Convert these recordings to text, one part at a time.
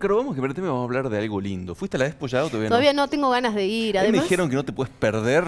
Pero vamos que verte me vamos a hablar de algo lindo. ¿Fuiste a la Expo todavía Todavía no tengo ganas de ir. Además, me dijeron que no te puedes perder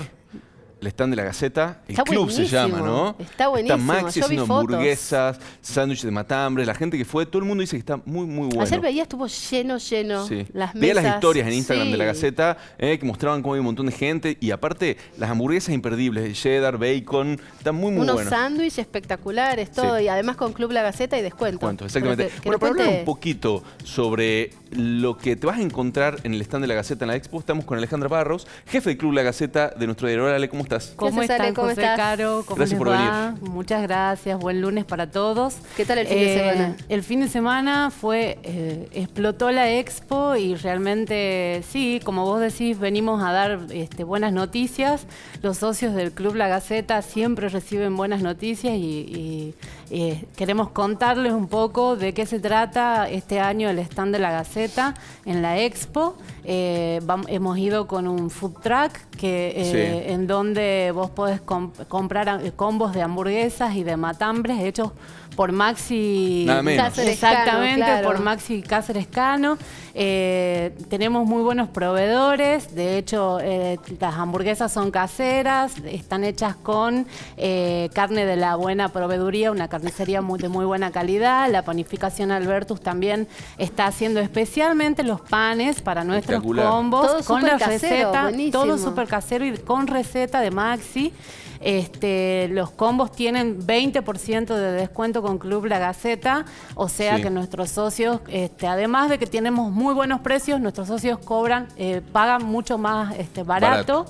el stand de la Gaceta. El club se llama, ¿no? Está buenísimo. Está Maxi haciendo hamburguesas, sándwiches de matambre. La gente que fue, todo el mundo dice que está muy, muy bueno. Ayer veía, estuvo lleno, lleno. Sí. Las mesas. Veía las historias en Instagram de la Gaceta eh, que mostraban cómo había un montón de gente. Y aparte, las hamburguesas imperdibles, el cheddar, bacon, están muy, muy Unos Unos sándwiches espectaculares, todo. Y además con Club La Gaceta y descuento. Descuento, exactamente. bueno, para hablar un poquito sobre lo que te vas a encontrar en el stand de la Gaceta en la Expo, estamos con Alejandra Barros, jefe del Club La Gaceta de nuestro diario. ¿cómo estás? ¿Cómo están, ¿Cómo José Caro? gracias por venir. Muchas gracias. Buen lunes para todos. ¿Qué tal el fin de eh, semana? El fin de semana fue... Eh, explotó la expo y realmente, sí, como vos decís, venimos a dar este, buenas noticias. Los socios del Club La Gaceta siempre reciben buenas noticias y, eh, queremos contarles un poco de qué se trata este año el stand de La Gaceta en la expo. hemos ido con un food track que, en donde vos podés comprar eh, combos de hamburguesas y de matambres hechos por Maxi Cáceres Exactamente, por Maxi Cáceres eh, tenemos muy buenos proveedores, de hecho eh, las hamburguesas son caseras, están hechas con carne de la buena proveeduría, una carnicería de muy buena calidad, la panificación Albertus también está haciendo especialmente los panes para nuestros combos, con la receta, todo súper casero y con receta de Maxi. Este, los combos tienen 20% de descuento con Club La Gaceta, o sea que nuestros socios, este, además de que tenemos muy buenos precios, nuestros socios cobran, eh, pagan mucho más este, barato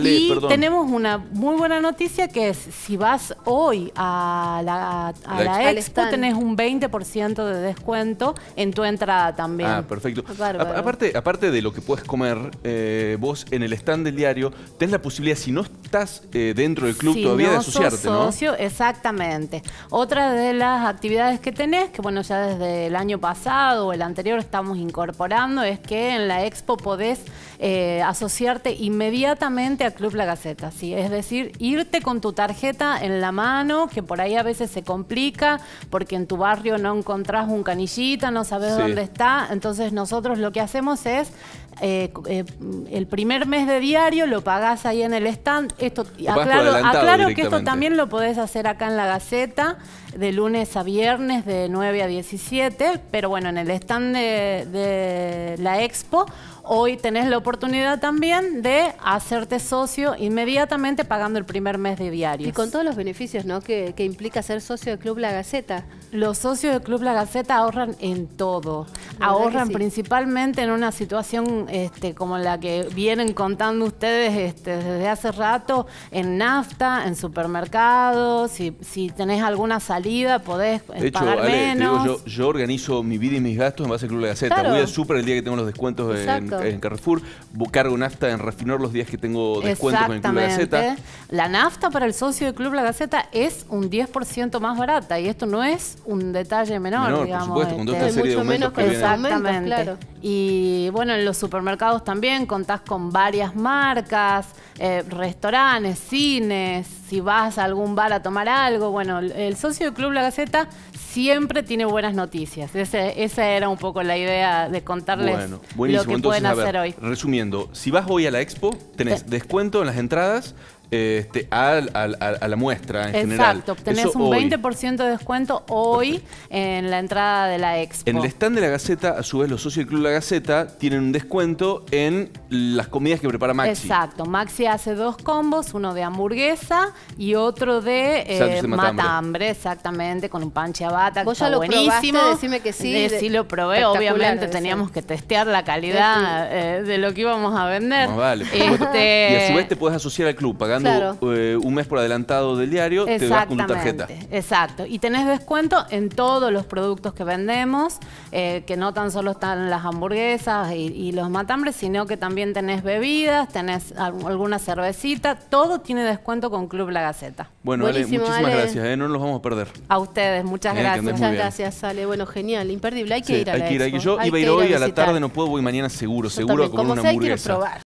y tenemos una muy buena noticia que es, si vas hoy a la, expo, tenés un 20% de descuento en tu entrada también. Ah, perfecto. aparte, aparte de lo que puedes comer, eh, vos en el stand del diario tenés la posibilidad, si no estás eh, dentro del club todavía, no de asociarte, sos socio, Exactamente. Otra de las actividades que tenés, que bueno, ya desde el año pasado o el anterior estamos incorporando, es que en la expo podés eh, asociarte inmediatamente Club La Gaceta, sí, es decir, irte con tu tarjeta en la mano, que por ahí a veces se complica, porque en tu barrio no encontrás un canillita, no sabes dónde está, entonces nosotros lo que hacemos es eh, eh, el primer mes de diario lo pagás ahí en el stand. Esto, aclaro, que esto también lo podés hacer acá en la Gaceta, de lunes a viernes, de 9 a 17, pero bueno, en el stand de, la Expo, hoy tenés la oportunidad también de hacerte socio inmediatamente pagando el primer mes de diario. Y con todos los beneficios ¿no? que, implica ser socio de Club La Gaceta. Los socios de Club La Gaceta ahorran en todo. Ahorran principalmente en una situación este, como la que vienen contando ustedes este, desde hace rato en nafta, en supermercados, si, tenés alguna salida podés eh, de hecho, pagar menos. yo, organizo mi vida y mis gastos en base al Club la Gaceta. Voy al súper el día que tengo los descuentos en, en, Carrefour, cargo nafta en Refinor los días que tengo descuentos con el Club la Gaceta. La nafta para el socio del Club La Gaceta es un 10% más barata y esto no es un detalle menor, digamos. Por supuesto, con este, de menos que Exactamente. Y bueno, en los supermercados también contás con varias marcas, eh, restaurantes, cines, si vas a algún bar a tomar algo. Bueno, el socio del Club La Gaceta siempre tiene buenas noticias. Ese, esa era un poco la idea de contarles lo que pueden hacer hoy. Resumiendo, si vas hoy a la expo, tenés descuento en las entradas, este, a, la muestra en general. Exacto, tenés un 20% de descuento hoy en la entrada de la expo. En el stand de la Gaceta, a su vez, los socios del Club La Gaceta tienen un descuento en las comidas que prepara Maxi. Exacto, Maxi hace dos combos, uno de hamburguesa y otro de, eh, matambre. exactamente, con un panche buenísimo. Vos ya lo Probaste, decime que sí. Eh, sí lo probé, obviamente teníamos que testear la calidad eh, de lo que íbamos a vender. Este y a su vez te puedes asociar al club pagando eh, un mes por adelantado del diario, te vas con tarjeta. Exacto. Y tenés descuento en todos los productos que vendemos, eh, que no tan solo están las hamburguesas y, los matambres, sino que también tenés bebidas, tenés alguna cervecita. Todo tiene descuento con Club La Gaceta. Bueno, Ale, muchísimas gracias. ¿eh? no nos vamos a perder. A ustedes, muchas gracias. Muchas gracias, Ale. Bueno, genial, imperdible. Hay que ir a la Hay que yo iba a ir hoy a, la tarde, no puedo, voy mañana seguro, seguro a comer una hamburguesa.